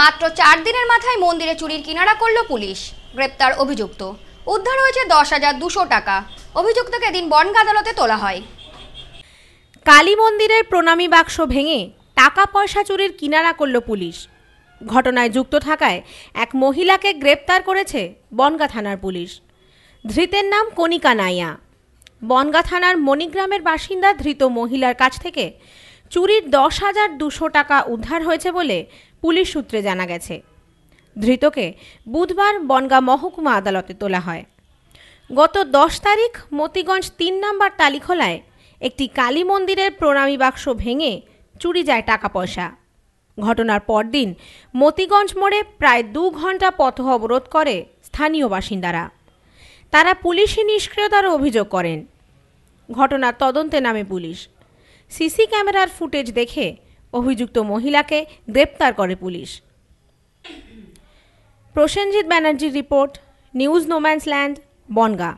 মাত্র চার দিনের মাথায় মন্দিরে চুরির কিনারা করল পুলিশ গ্রেপ্তার অভিযুক্ত উদ্ধার হয়েছে দশ হাজার দুশো টাকা অভিযুক্তকে দিন বনগা আদালতে তোলা হয় কালী মন্দিরের প্রণামী বাক্স ভেঙে টাকা পয়সা চুরির কিনারা করল পুলিশ ঘটনায় যুক্ত থাকায় এক মহিলাকে গ্রেপ্তার করেছে বনগা থানার পুলিশ ধৃতের নাম কণিকা নাইয়া বনগা থানার মণিগ্রামের বাসিন্দা ধৃত মহিলার কাছ থেকে চুরির দশ হাজার দুশো টাকা উদ্ধার হয়েছে বলে পুলিশ সূত্রে জানা গেছে ধৃতকে বুধবার বনগা মহকুমা আদালতে তোলা হয় গত দশ তারিখ মতিগঞ্জ তিন নম্বর টালিখোলায় একটি কালী মন্দিরের প্রণামী বাক্স ভেঙে চুরি যায় টাকা পয়সা ঘটনার পরদিন মতিগঞ্জ মোড়ে প্রায় দু ঘন্টা পথ অবরোধ করে স্থানীয় বাসিন্দারা তারা পুলিশি নিষ্ক্রিয়তার অভিযোগ করেন ঘটনার তদন্তে নামে পুলিশ সিসি ক্যামেরার ফুটেজ দেখে অভিযুক্ত মহিলাকে গ্রেপ্তার করে পুলিশ প্রসেনজিৎ ব্যানার্জির report news no man's land Bongaon